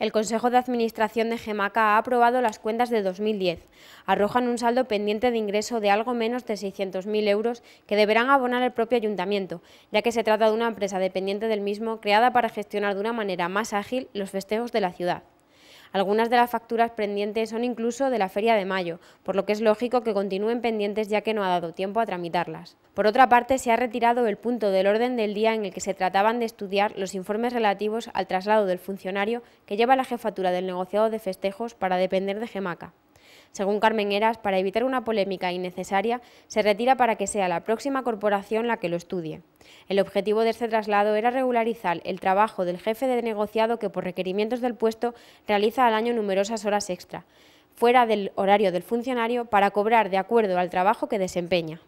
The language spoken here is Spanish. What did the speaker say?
El Consejo de Administración de Gemaca ha aprobado las cuentas de 2010. Arrojan un saldo pendiente de ingreso de algo menos de 600.000 euros que deberán abonar el propio ayuntamiento, ya que se trata de una empresa dependiente del mismo creada para gestionar de una manera más ágil los festejos de la ciudad. Algunas de las facturas pendientes son incluso de la feria de mayo, por lo que es lógico que continúen pendientes ya que no ha dado tiempo a tramitarlas. Por otra parte, se ha retirado el punto del orden del día en el que se trataban de estudiar los informes relativos al traslado del funcionario que lleva la jefatura del negociado de festejos para depender de Gemaca. Según Carmen Eras, para evitar una polémica innecesaria, se retira para que sea la próxima corporación la que lo estudie. El objetivo de este traslado era regularizar el trabajo del jefe de negociado que por requerimientos del puesto realiza al año numerosas horas extra, fuera del horario del funcionario, para cobrar de acuerdo al trabajo que desempeña.